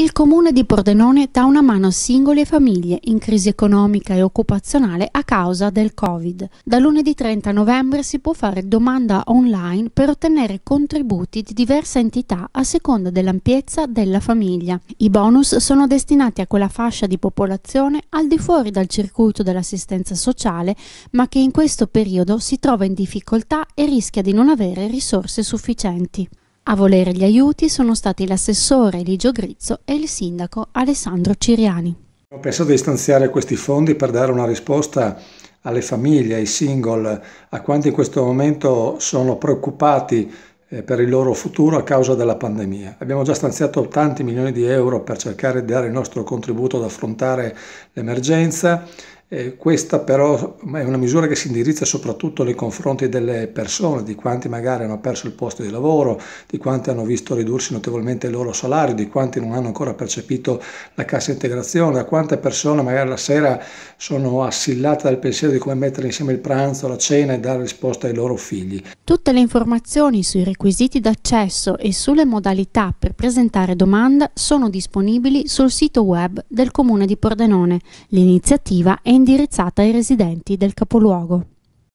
Il comune di Pordenone dà una mano a singoli e famiglie in crisi economica e occupazionale a causa del Covid. Da lunedì 30 novembre si può fare domanda online per ottenere contributi di diversa entità a seconda dell'ampiezza della famiglia. I bonus sono destinati a quella fascia di popolazione al di fuori dal circuito dell'assistenza sociale, ma che in questo periodo si trova in difficoltà e rischia di non avere risorse sufficienti. A volere gli aiuti sono stati l'assessore Eligio Grizzo e il sindaco Alessandro Ciriani. Ho pensato di stanziare questi fondi per dare una risposta alle famiglie, ai single, a quanti in questo momento sono preoccupati eh, per il loro futuro a causa della pandemia. Abbiamo già stanziato tanti milioni di euro per cercare di dare il nostro contributo ad affrontare l'emergenza eh, questa però è una misura che si indirizza soprattutto nei confronti delle persone, di quanti magari hanno perso il posto di lavoro, di quanti hanno visto ridursi notevolmente il loro salario, di quanti non hanno ancora percepito la cassa integrazione, a quante persone magari la sera sono assillate dal pensiero di come mettere insieme il pranzo, la cena e dare risposta ai loro figli. Tutte le informazioni sui requisiti d'accesso e sulle modalità per presentare domanda sono disponibili sul sito web del Comune di Pordenone. L'iniziativa è indirizzata ai residenti del capoluogo.